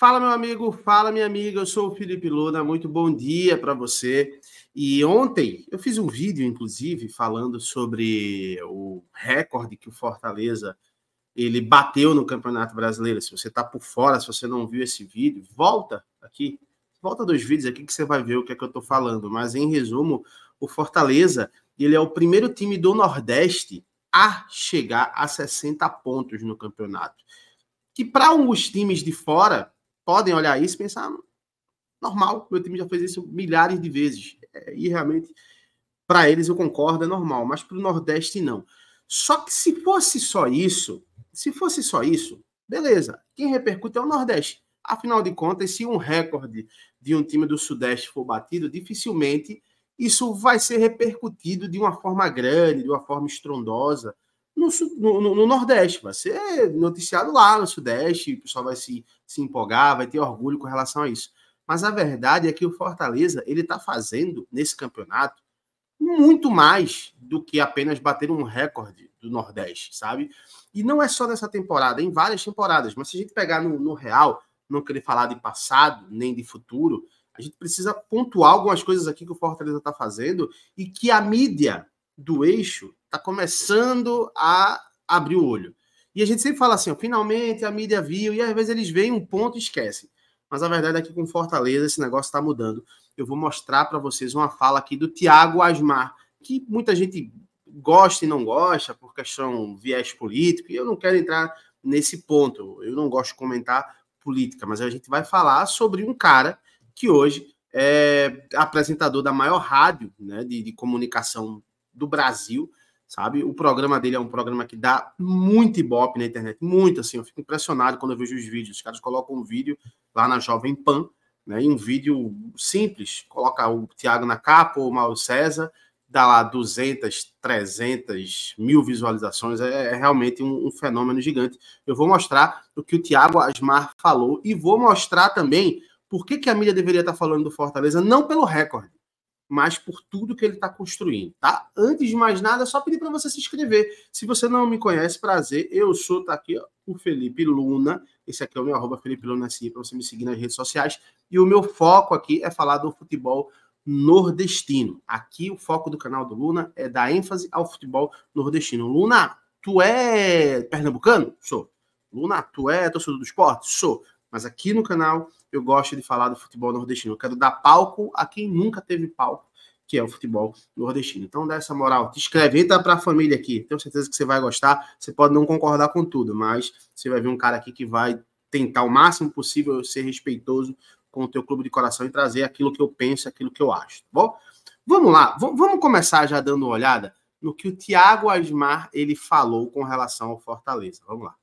Fala, meu amigo, fala, minha amiga. Eu sou o Felipe Luna. Muito bom dia para você. E ontem eu fiz um vídeo, inclusive, falando sobre o recorde que o Fortaleza ele bateu no Campeonato Brasileiro. Se você está por fora, se você não viu esse vídeo, volta aqui, volta dos vídeos aqui que você vai ver o que é que eu estou falando. Mas em resumo, o Fortaleza ele é o primeiro time do Nordeste a chegar a 60 pontos no campeonato. Que para alguns times de fora podem olhar isso e pensar, normal, meu time já fez isso milhares de vezes. É, e realmente, para eles eu concordo, é normal, mas para o Nordeste não. Só que se fosse só isso, se fosse só isso, beleza. Quem repercute é o Nordeste. Afinal de contas, se um recorde de um time do Sudeste for batido, dificilmente isso vai ser repercutido de uma forma grande, de uma forma estrondosa no, no, no, Nordeste, vai ser noticiado lá no Sudeste, o pessoal vai se, se empolgar, vai ter orgulho com relação a isso. Mas a verdade é que o Fortaleza, ele está fazendo nesse campeonato muito mais do que apenas bater um recorde do Nordeste, sabe? E não é só nessa temporada, em várias temporadas, mas se a gente pegar no, no real, não querer falar de passado nem de futuro, a gente precisa pontuar algumas coisas aqui que o Fortaleza está fazendo e que a mídia do eixo está começando a abrir o olho. E a gente sempre fala assim, ó, finalmente a mídia viu, e às vezes eles veem um ponto e esquecem. Mas a verdade é que com Fortaleza esse negócio está mudando. Eu vou mostrar para vocês uma fala aqui do Tiago Asmar, que muita gente gosta e não gosta por questão viés político, e eu não quero entrar nesse ponto. Eu não gosto de comentar política, mas a gente vai falar sobre um cara que hoje é apresentador da maior rádio né, de, de comunicação do Brasil, sabe? O programa dele é um programa que dá muito ibope na internet, muito assim. Eu fico impressionado quando eu vejo os vídeos. Os caras colocam um vídeo lá na Jovem Pan, né? E um vídeo simples, coloca o Thiago na capa ou o Mauro César, dá lá 200, 300, mil visualizações. É, é realmente um, um, fenômeno gigante. Eu vou mostrar o que o Thiago Asmar falou e vou mostrar também por que, que a mídia deveria estar falando do Fortaleza, não pelo recorde mas por tudo que ele está construindo, tá? Antes de mais nada, só pedir para você se inscrever. Se você não me conhece, prazer, eu sou, tá aqui ó, o Felipe Luna, esse aqui é o meu arroba Felipe Luna assim, para você me seguir nas redes sociais, e o meu foco aqui é falar do futebol nordestino. Aqui o foco do canal do Luna é dar ênfase ao futebol nordestino. Luna, tu é pernambucano? Sou. Luna, tu é torcedor do esporte? Sou. Mas aqui no canal eu gosto de falar do futebol nordestino. Eu quero dar palco a quem nunca teve palco, que é o futebol nordestino. Então dá essa moral, te inscreve, entra para a família aqui. Tenho certeza que você vai gostar. Você pode não concordar com tudo, mas você vai ver um cara aqui que vai tentar o máximo possível ser respeitoso com o teu clube de coração e trazer aquilo que eu penso, aquilo que eu acho, tá bom? Vamos lá, vamos começar já dando uma olhada no que o Thiago Asmar ele falou com relação ao Fortaleza. Vamos lá.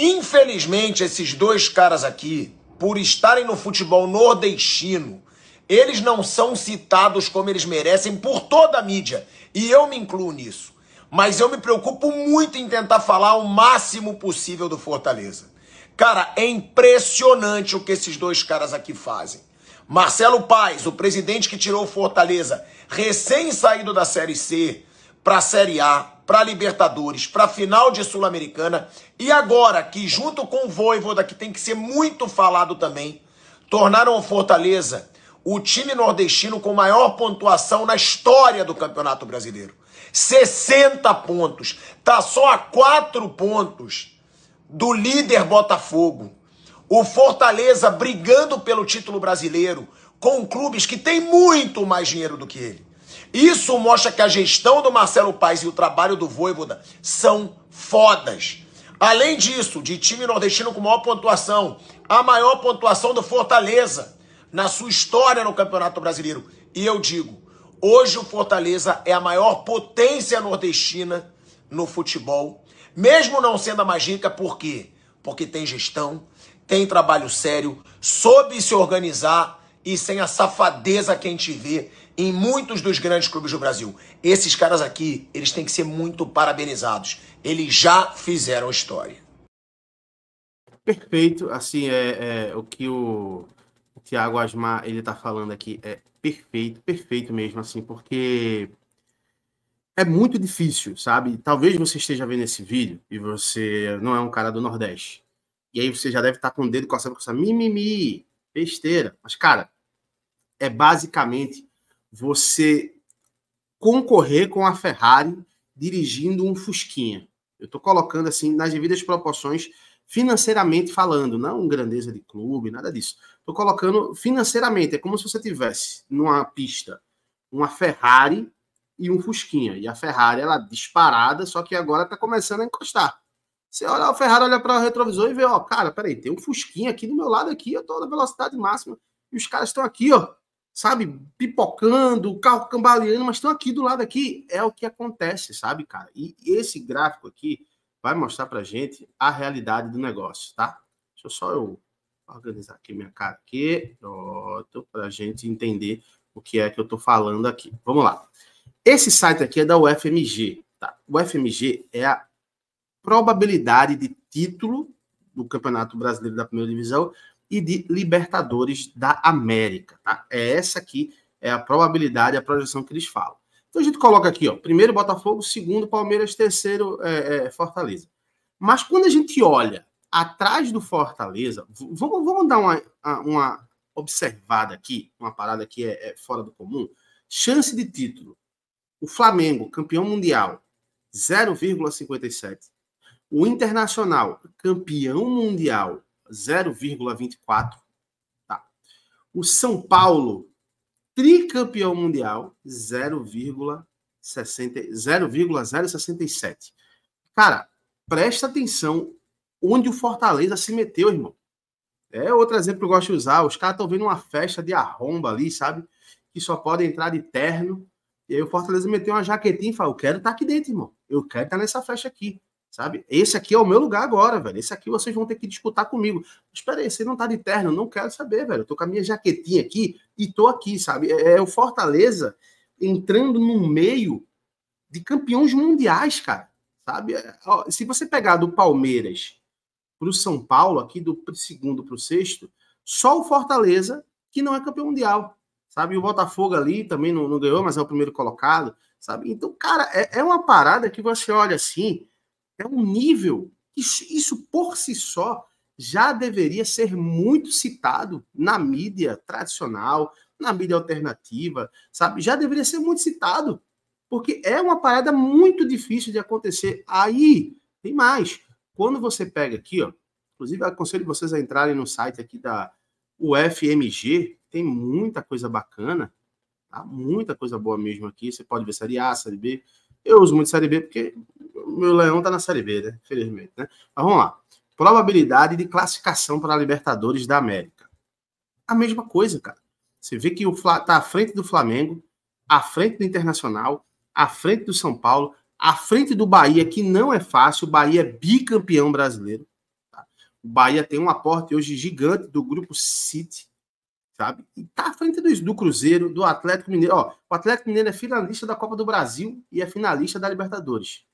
Infelizmente, esses dois caras aqui, por estarem no futebol nordestino, eles não são citados como eles merecem por toda a mídia. E eu me incluo nisso. Mas eu me preocupo muito em tentar falar o máximo possível do Fortaleza. Cara, é impressionante o que esses dois caras aqui fazem. Marcelo Paes, o presidente que tirou o Fortaleza, recém-saído da Série C, para a Série A, para Libertadores, para a final de Sul-Americana. E agora, que junto com o Voivoda, que tem que ser muito falado também, tornaram o Fortaleza o time nordestino com maior pontuação na história do Campeonato Brasileiro. 60 pontos. Tá só a 4 pontos do líder Botafogo. O Fortaleza brigando pelo título brasileiro com clubes que têm muito mais dinheiro do que ele. Isso mostra que a gestão do Marcelo Paes e o trabalho do Voivoda são fodas. Além disso, de time nordestino com maior pontuação, a maior pontuação do Fortaleza na sua história no Campeonato Brasileiro. E eu digo, hoje o Fortaleza é a maior potência nordestina no futebol, mesmo não sendo a mais rica, por quê? Porque tem gestão, tem trabalho sério, soube se organizar e sem a safadeza que a gente vê em muitos dos grandes clubes do Brasil. Esses caras aqui, eles têm que ser muito parabenizados. Eles já fizeram história. Perfeito. Assim, é, é o que o, Thiago Asmar ele está falando aqui é perfeito, perfeito mesmo, assim, porque é muito difícil, sabe? Talvez você esteja vendo esse vídeo e você não é um cara do Nordeste. E aí você já deve estar tá com o dedo com essa mimimi, besteira. Mas, cara, é basicamente você concorrer com a Ferrari dirigindo um Fusquinha. Eu estou colocando assim nas devidas proporções financeiramente falando, não grandeza de clube, nada disso. Estou colocando financeiramente, é como se você tivesse numa pista uma Ferrari e um Fusquinha. E a Ferrari, ela é disparada, só que agora está começando a encostar. Você olha o Ferrari, olha para o retrovisor e vê, ó, cara, peraí, tem um Fusquinha aqui do meu lado aqui, eu estou na velocidade máxima e os caras estão aqui, ó, sabe, pipocando, o carro cambaleando, mas estão aqui do lado aqui. É o que acontece, sabe, cara? E esse gráfico aqui vai mostrar pra gente a realidade do negócio, tá? Deixa eu só eu organizar aqui minha cara aqui, pronto, pra gente entender o que é que eu tô falando aqui. Vamos lá. Esse site aqui é da UFMG, tá? O UFMG é a probabilidade de título do Campeonato Brasileiro da Primeira Divisão e de Libertadores da América. Tá? É essa aqui é a probabilidade, a projeção que eles falam. Então a gente coloca aqui, ó, primeiro Botafogo, segundo Palmeiras, terceiro é, é, Fortaleza. Mas quando a gente olha atrás do Fortaleza, vamos, vamos dar uma, uma observada aqui, uma parada que é, é fora do comum. Chance de título. O Flamengo, campeão mundial, 0,57. O Internacional, campeão mundial, 0,24. Tá. O São Paulo, tricampeão mundial, 0,067. Cara, presta atenção onde o Fortaleza se meteu, irmão. É outro exemplo que eu gosto de usar. Os caras estão vendo uma festa de arromba ali, sabe? Que só pode entrar de terno. E aí o Fortaleza meteu uma jaquetinha e falou: Eu quero estar tá aqui dentro, irmão. Eu quero estar tá nessa festa aqui sabe? Esse aqui é o meu lugar agora, velho. Esse aqui vocês vão ter que disputar comigo. Espera aí, você não tá de terno, não quero saber, velho. Eu tô com a minha jaquetinha aqui e tô aqui, sabe? É, é o Fortaleza entrando no meio de campeões mundiais, cara, sabe? É, ó, se você pegar do Palmeiras pro São Paulo, aqui do segundo pro sexto, só o Fortaleza que não é campeão mundial, sabe? o Botafogo ali também não, não, ganhou, mas é o primeiro colocado, sabe? Então, cara, é, é uma parada que você olha assim é um nível que isso por si só já deveria ser muito citado na mídia tradicional, na mídia alternativa, sabe? Já deveria ser muito citado, porque é uma parada muito difícil de acontecer. Aí, tem mais. Quando você pega aqui, ó, inclusive aconselho vocês a entrarem no site aqui da UFMG, tem muita coisa bacana, tá? Muita coisa boa mesmo aqui. Você pode ver série A, série B. Eu uso muito série B porque meu Leão tá na Série B, né? Felizmente, né? Mas vamos lá. Probabilidade de classificação para a Libertadores da América. A mesma coisa, cara. Você vê que o Fla tá à frente do Flamengo, à frente do Internacional, à frente do São Paulo, à frente do Bahia, que não é fácil. O Bahia é bicampeão brasileiro. Tá? O Bahia tem um aporte hoje gigante do grupo City, sabe? E tá à frente do, do Cruzeiro, do Atlético Mineiro. Ó, o Atlético Mineiro é finalista da Copa do Brasil e é finalista da Libertadores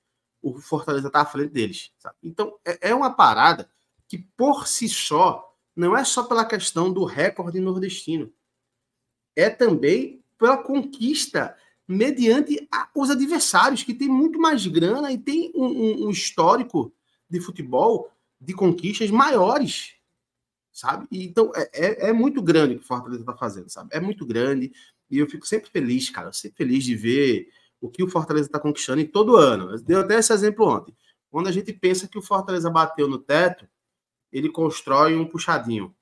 o Fortaleza está à frente deles. Sabe? Então, é, é, uma parada que, por si só, não é só pela questão do recorde nordestino. É também pela conquista mediante a, os adversários, que tem muito mais grana e tem um, um, um histórico de futebol de conquistas maiores sabe? Então é, é, é, muito grande o que o Fortaleza está fazendo, sabe? É muito grande e eu fico sempre feliz, cara, sempre feliz de ver o que o Fortaleza está conquistando em todo ano. Deu até esse exemplo ontem. Quando a gente pensa que o Fortaleza bateu no teto, ele constrói um puxadinho,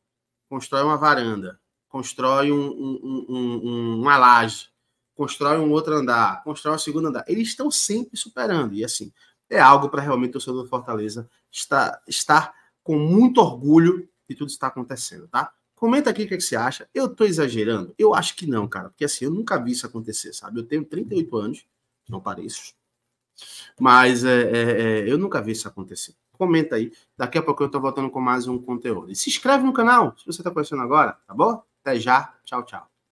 constrói uma varanda, constrói um, um, um, uma laje, constrói um outro andar, constrói um segundo andar. Eles estão sempre superando. E assim, é algo para realmente o senhor do Fortaleza estar, estar com muito orgulho de tudo que está acontecendo, tá? Comenta aqui o que, é que você acha. Eu tô exagerando? Eu acho que não, cara. Porque assim, eu nunca vi isso acontecer, sabe? Eu tenho 38 anos, não pareço. Mas é, é, é, eu nunca vi isso acontecer. Comenta aí. Daqui a pouco eu tô voltando com mais um conteúdo. E se inscreve no canal, se você tá conhecendo agora, tá bom? Até já. Tchau, tchau.